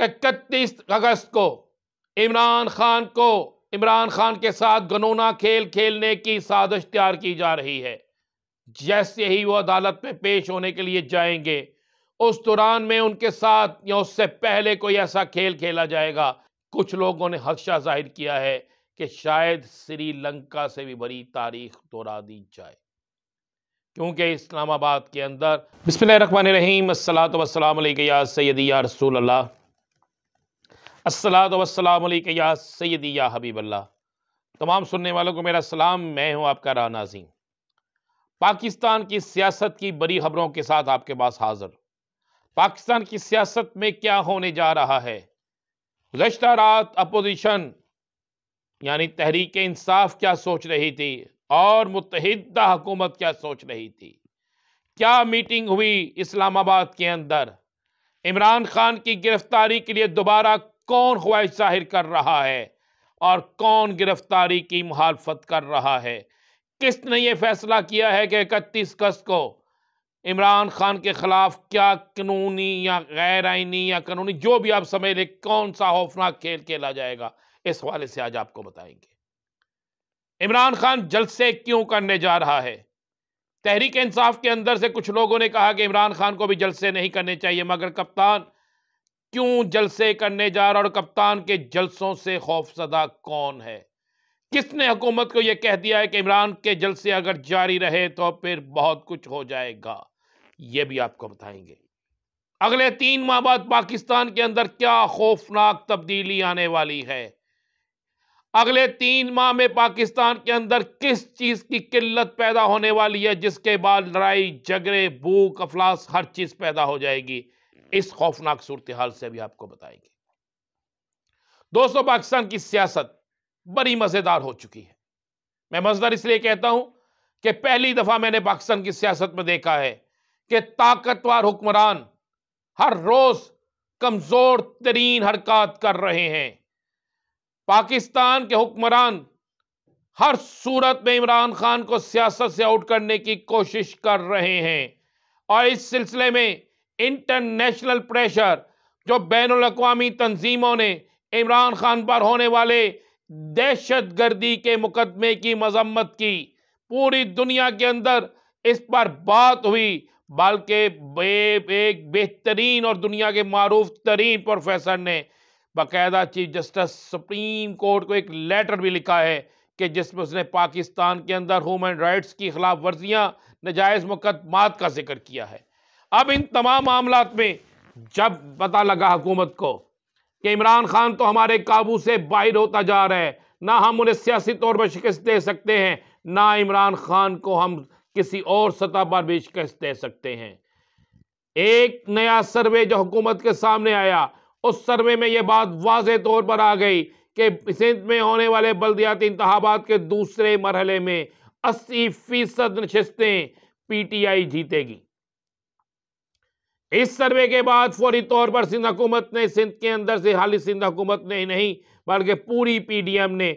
कि इकतीस अगस्त को इमरान खान को इमरान खान के साथ गनोना खेल खेलने की साजिश तैयार की जा रही है जैसे ही वो अदालत में पेश होने के लिए जाएंगे उस दौरान में उनके साथ या उससे पहले कोई ऐसा खेल खेला जाएगा कुछ लोगों ने हदशा जाहिर किया है कि शायद श्रीलंका से भी बड़ी तारीख दोहरा दी जाए क्योंकि इस्लामाबाद के अंदर बिस्मिल्लाह रहीम असलात वसलाम सैदी या रसूल अल्लाह असलात या सैदी या हबीब तमाम सुनने वालों को मेरा सलाम मैं हूँ आपका राना नाजीम पाकिस्तान की सियासत की बड़ी खबरों के साथ आपके पास हाजिर पाकिस्तान की सियासत में क्या होने जा रहा है गुजशत रात अपोजिशन यानी तहरीक इंसाफ क्या सोच रही थी और मुतहदा हुकूमत क्या सोच रही थी क्या मीटिंग हुई इस्लामाबाद के अंदर इमरान खान की गिरफ्तारी के लिए दोबारा कौन ख्वाहिश जाहिर कर रहा है और कौन गिरफ्तारी की मुहालफत कर रहा है किसने ये फैसला किया है कि इकतीस अगस्त को इमरान खान के ख़िलाफ़ क्या कानूनी या गैर आइनी या कानूनी जो भी आप समझ लें कौन सा खौफनाक खेल खेला जाएगा इस हवाले से आज आपको बताएंगे इमरान खान जलसे क्यों करने जा रहा है तहरीक इंसाफ के अंदर से कुछ लोगों ने कहा कि इमरान खान को भी जलसे नहीं करने चाहिए मगर कप्तान क्यों जलसे करने जा रहा और कप्तान के जलसों से खौफजदा कौन है किसने हुकूमत को यह कह दिया है कि इमरान के जलसे अगर जारी रहे तो फिर बहुत कुछ हो जाएगा यह भी आपको बताएंगे अगले तीन माह बाद पाकिस्तान के अंदर क्या खौफनाक तब्दीली आने वाली है अगले तीन माह में पाकिस्तान के अंदर किस चीज़ की किल्लत पैदा होने वाली है जिसके बाद लड़ाई झगड़े भूख अफलास हर चीज़ पैदा हो जाएगी इस खौफनाक सूरत हाल से भी आपको बताएंगे दोस्तों पाकिस्तान की सियासत बड़ी मज़ेदार हो चुकी है मैं मजेदार इसलिए कहता हूं कि पहली दफ़ा मैंने पाकिस्तान की सियासत में देखा है कि ताकतवर हुक्मरान हर रोज़ कमज़ोर तरीन हरकत कर रहे हैं पाकिस्तान के हुक्मरान हर सूरत में इमरान खान को सियासत से आउट करने की कोशिश कर रहे हैं और इस सिलसिले में इंटरनेशनल प्रेशर जो बैन अवी तनजीमों ने इमरान खान पर होने वाले दहशत गर्दी के मुकदमे की मजम्मत की पूरी दुनिया के अंदर इस पर बात हुई बल्कि एक बेहतरीन और दुनिया के मरूफ तरीन प्रोफेसर ने बाकायदा चीफ जस्टिस सुप्रीम कोर्ट को एक लेटर भी लिखा है कि जिसमें उसने पाकिस्तान के अंदर ह्यूमन राइट्स की खिलाफ वर्जियाँ नजायज़ मुकदमात का जिक्र किया है अब इन तमाम मामला में जब पता लगा हुकूमत को कि इमरान खान तो हमारे काबू से बाहर होता जा रहा है ना हम उन्हें सियासी तौर पर शिकस्त दे सकते हैं ना इमरान खान को हम किसी और सतह पर भी शिकस्त दे सकते हैं एक नया सर्वे जो हुकूमत के सामने आया उस सर्वे में ये बात वाज तौर पर आ गई कि सिंध में होने वाले बल्दियाती इंतबात के दूसरे मरहले में अस्सी फ़ीसद नशस्तें पी टी आई जीतेगी इस सर्वे के बाद फौरी तौर पर सिंध हुकूमत ने सिंध के अंदर से हाली सिंध हुकूमत ने ही नहीं बल्कि पूरी पीडीएम ने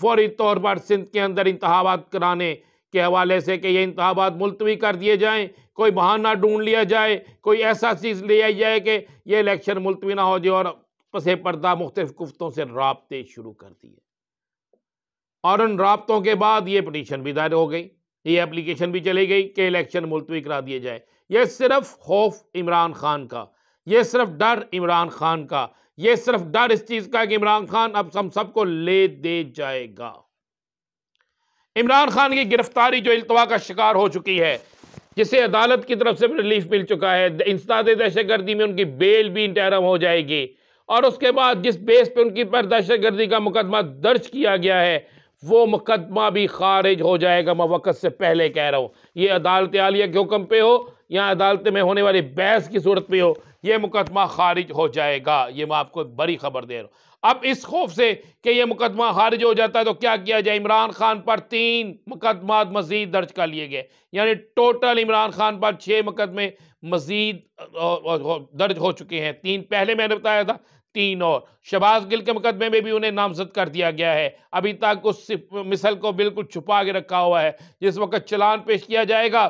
फौरी तौर पर सिंध के अंदर इंतबात कराने के हवाले से कि ये इंतबात मुलतवी कर दिए जाएँ कोई बहाना ढूंढ लिया जाए कोई ऐसा चीज़ लिया जाए कि ये इलेक्शन मुलतवी ना हो जाए और पसे पर्दा मुख्तफ कुफ्तों से रबते शुरू कर दिए और उन रबतों के बाद ये पटिशन भी दायर हो गई ये एप्लीकेशन भी चली गई कि इलेक्शन मुलतवी करा दिए जाए यह सिर्फ खौफ इमरान खान का यह सिर्फ डर इमरान खान का यह सिर्फ डर इस चीज़ का कि इमरान खान अब हम सबको ले दे जाएगा इमरान खान की गिरफ्तारी जो इल्तवा का शिकार हो चुकी है जिसे अदालत की तरफ से रिलीफ मिल चुका है इंसदाद दहशत गर्दी में उनकी बेल भी इंटरम हो जाएगी और उसके बाद जिस बेस पे उनकी पर दहशत गर्दी का मुकदमा दर्ज किया गया है वो मुकदमा भी खारिज हो जाएगा मैं वक़्त से पहले कह रहा हूँ ये अदालत आलिया के हुक्म पे हो या अदालत में होने वाली बहस की सूरत पे हो ये मुकदमा खारिज हो जाएगा ये मैं आपको बड़ी खबर दे रहा हूँ अब इस खौफ से कि ये मुकदमा खारिज हो जाता है तो क्या किया जाए इमरान खान पर तीन मुकदमा मजीद दर्ज कर लिए गए यानी टोटल इमरान खान पर छः मुकदमे मजीद दर्ज हो चुके हैं तीन पहले मैंने बताया था तीन और शबाज गिल के मुकदमे में भी उन्हें नामजद कर दिया गया है अभी तक उस मिसल को बिल्कुल छुपा के रखा हुआ है जिस वक्त चलान पेश किया जाएगा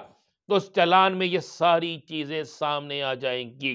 तो उस चलान में ये सारी चीज़ें सामने आ जाएंगी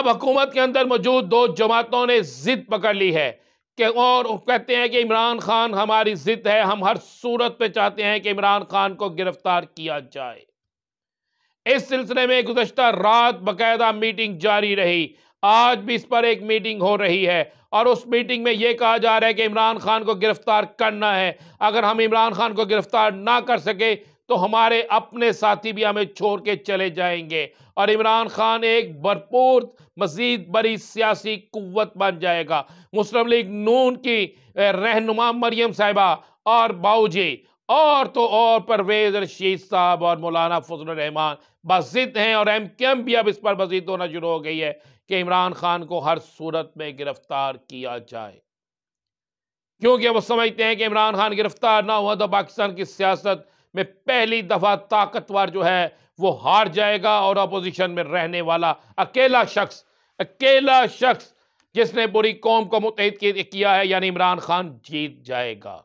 अब हुकूमत के अंदर मौजूद दो जमातों ने जिद पकड़ ली है कि और कहते हैं कि इमरान खान हमारी जिद है हम हर सूरत पे चाहते हैं कि इमरान खान को गिरफ्तार किया जाए इस सिलसिले में गुजशत रात बाकायदा मीटिंग जारी रही आज भी इस पर एक मीटिंग हो रही है और उस मीटिंग में ये कहा जा रहा है कि इमरान खान को गिरफ्तार करना है अगर हम इमरान खान को गिरफ्तार ना कर सके तो हमारे अपने साथी भी हमें छोड़ के चले जाएंगे और इमरान खान एक भरपूर मजीद बड़ी सियासी कुत बन जाएगा मुस्लिम लीग नून की रहनुमा मरियम साहिबा और बाऊजी और तो और परवेज रशीद साहब और मौलाना फजल रहमान बस जिद हैं और एम एम भी अब इस पर मजीद होना शुरू हो गई है कि इमरान खान को हर सूरत में गिरफ्तार किया जाए क्योंकि वो समझते हैं कि इमरान खान गिरफ्तार ना हुआ तो पाकिस्तान की सियासत में पहली दफ़ा ताकतवर जो है वो हार जाएगा और अपोजिशन में रहने वाला अकेला शख्स अकेला शख्स जिसने पूरी कौम को मुतहद किया है यानी इमरान खान जीत जाएगा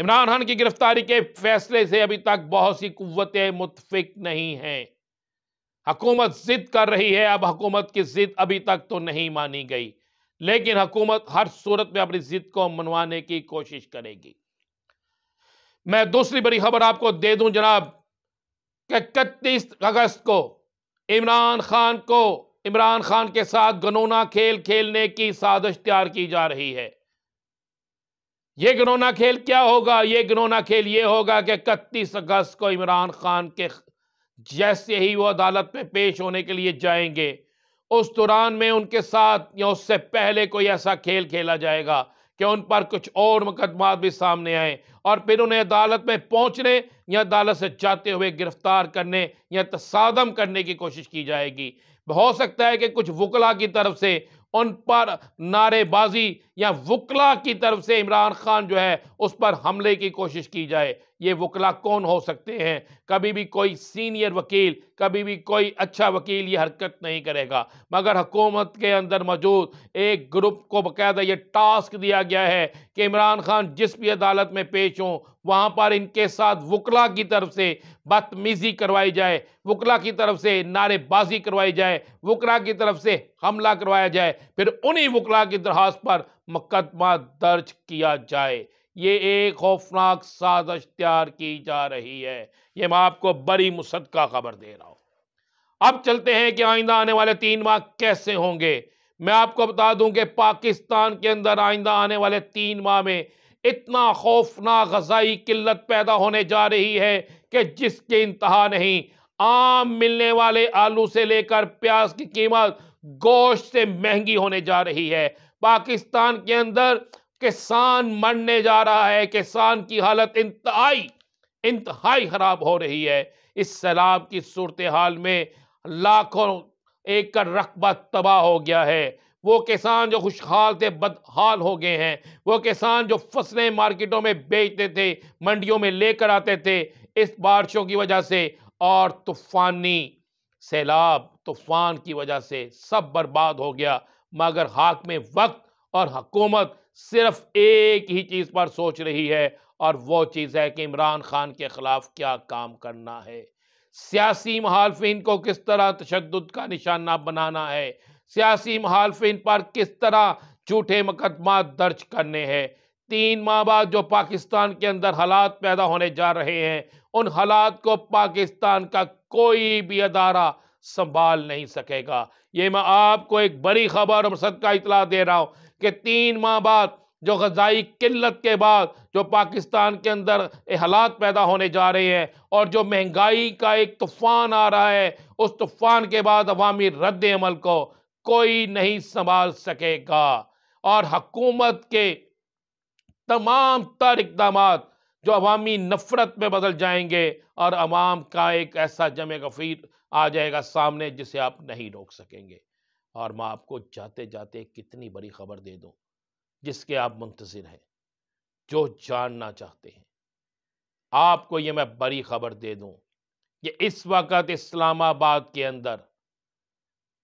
इमरान खान की गिरफ्तारी के फैसले से अभी तक बहुत सी कुतें मुतफिक नहीं हैं हकूमत जिद कर रही है अब हकूमत की जिद अभी तक तो नहीं मानी गई लेकिन हकूमत हर सूरत में अपनी जिद को मनवाने की कोशिश करेगी मैं दूसरी बड़ी खबर आपको दे दूं जनाब कि इकतीस अगस्त को इमरान खान को इमरान खान के साथ गनोना खेल खेलने की साजिश तैयार की जा रही है ये गनोना खेल क्या होगा ये गनोना खेल ये होगा कि इकतीस अगस्त को इमरान खान के जैसे ही वो अदालत में पेश होने के लिए जाएंगे उस दौरान में उनके साथ या उससे पहले कोई ऐसा खेल खेला जाएगा कि उन पर कुछ और मुकदमा भी सामने आए और फिर उन्हें अदालत में पहुंचने या अदालत से जाते हुए गिरफ्तार करने या तसादम करने की कोशिश की जाएगी हो सकता है कि कुछ वकला की तरफ से उन पर नारेबाजी या वकला की तरफ से इमरान खान जो है उस पर हमले की कोशिश की जाए ये वकला कौन हो सकते हैं कभी भी कोई सीनियर वकील कभी भी कोई अच्छा वकील ये हरकत नहीं करेगा मगर हुकूमत के अंदर मौजूद एक ग्रुप को बकायदा ये टास्क दिया गया है कि इमरान खान जिस भी अदालत में पेश हों वहाँ पर इनके साथ वकला की तरफ से बदतमीज़ी करवाई जाए वकला की तरफ से नारेबाजी करवाई जाए वकला की तरफ से हमला करवाया जाए फिर उन्हीं वकला की दरखास्त पर मुकदमा दर्ज किया जाए ये एक खौफनाक साजिश तैयार की जा रही है ये मैं आपको बड़ी मुसद का खबर दे रहा हूँ अब चलते हैं कि आइंदा आने वाले तीन माह कैसे होंगे मैं आपको बता दूं कि पाकिस्तान के अंदर आइंदा आने वाले तीन माह में इतना खौफनाक गजाई किल्लत पैदा होने जा रही है कि जिसके इंतहा नहीं आम मिलने वाले आलू से लेकर प्याज की कीमत गोश्त से महंगी होने जा रही है पाकिस्तान के अंदर किसान मरने जा रहा है किसान की हालत इंतहाई इंतहाई खराब हो रही है इस सैलाब की सूरत हाल में लाखों एकड़ रकबा तबाह हो गया है वो किसान जो खुशहाल थे बदहाल हो गए हैं वो किसान जो फसलें मार्केटों में बेचते थे मंडियों में लेकर आते थे इस बारिशों की वजह से और तूफ़ानी सैलाब तूफ़ान की वजह से सब बर्बाद हो गया मगर हाक में वक्त और हकूमत सिर्फ एक ही चीज़ पर सोच रही है और वो चीज़ है कि इमरान खान के ख़िलाफ़ क्या काम करना है सियासी महालफिन को किस तरह तशद का निशाना बनाना है सियासी महालफिन पर किस तरह झूठे मुकदमा दर्ज करने हैं तीन माह बाद जो पाकिस्तान के अंदर हालात पैदा होने जा रहे हैं उन हालात को पाकिस्तान का कोई भी अदारा संभाल नहीं सकेगा ये मैं आपको एक बड़ी खबर और सद का इतला दे रहा हूँ कि तीन माह बाद जो गजाई किल्लत के बाद जो पाकिस्तान के अंदर हालात पैदा होने जा रहे हैं और जो महंगाई का एक तूफ़ान आ रहा है उस तूफ़ान के बाद अवामी रद्द अमल को कोई नहीं संभाल सकेगा और हकूमत के तमाम तर इकदाम जो अवामी नफरत में बदल जाएंगे और अवाम का एक ऐसा जमे गफीर आ जाएगा सामने जिसे आप नहीं रोक सकेंगे और मैं आपको जाते जाते कितनी बड़ी खबर दे दूँ जिसके आप मुंतज़र हैं जो जानना चाहते हैं आपको ये मैं बड़ी खबर दे दूँ कि इस वक्त इस्लामाबाद के अंदर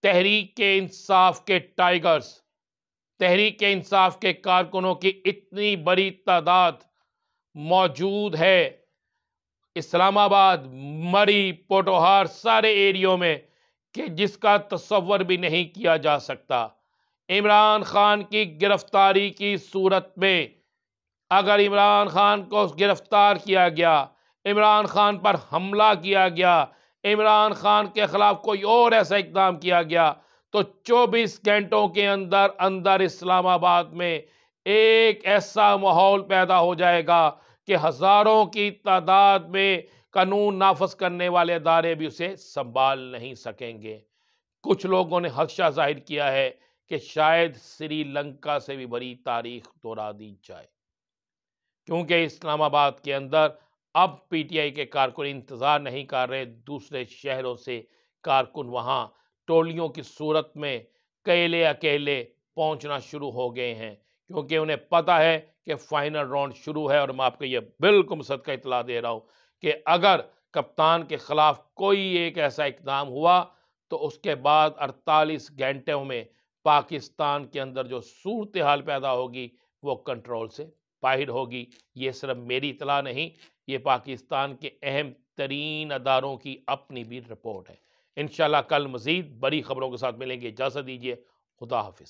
तहरीक इंसाफ के टाइगर्स तहरीक इंसाफ के कारकुनों की इतनी बड़ी तादाद मौजूद है इस्लामाबाद मरी पोटोहार सारे एरियो में कि जिसका तस्वर भी नहीं किया जा सकता इमरान खान की गिरफ्तारी की सूरत में अगर इमरान खान को गिरफ़्तार किया गया इमरान खान पर हमला किया गया इमरान खान के ख़िलाफ़ कोई और ऐसा इकदाम किया गया तो 24 घंटों के अंदर अंदर इस्लामाबाद में एक ऐसा माहौल पैदा हो जाएगा कि हज़ारों की तादाद में कानून नाफज करने वाले अदारे भी उसे संभाल नहीं सकेंगे कुछ लोगों ने हदशा जाहिर किया है कि शायद श्रीलंका से भी बड़ी तारीख दोहरा दी जाए क्योंकि इस्लामाबाद के अंदर अब पीटीआई के कारकुन इंतज़ार नहीं कर रहे दूसरे शहरों से कारकुन वहाँ टोलियों की सूरत में अकेले अकेले पहुँचना शुरू हो गए हैं क्योंकि उन्हें पता है कि फाइनल राउंड शुरू है और मैं आपको ये बिल्कुल सद का इतला दे रहा हूँ कि अगर कप्तान के ख़िलाफ़ कोई एक ऐसा इकदाम हुआ तो उसके बाद 48 घंटों में पाकिस्तान के अंदर जो सूरत हाल पैदा होगी वो कंट्रोल से बाहर होगी ये सिर्फ मेरी इतला नहीं ये पाकिस्तान के अहम तरीन अदारों की अपनी भी रिपोर्ट है इन कल मज़ीद बड़ी ख़बरों के साथ मिलेंगे इजाज़त दीजिए खुदा हाफिज़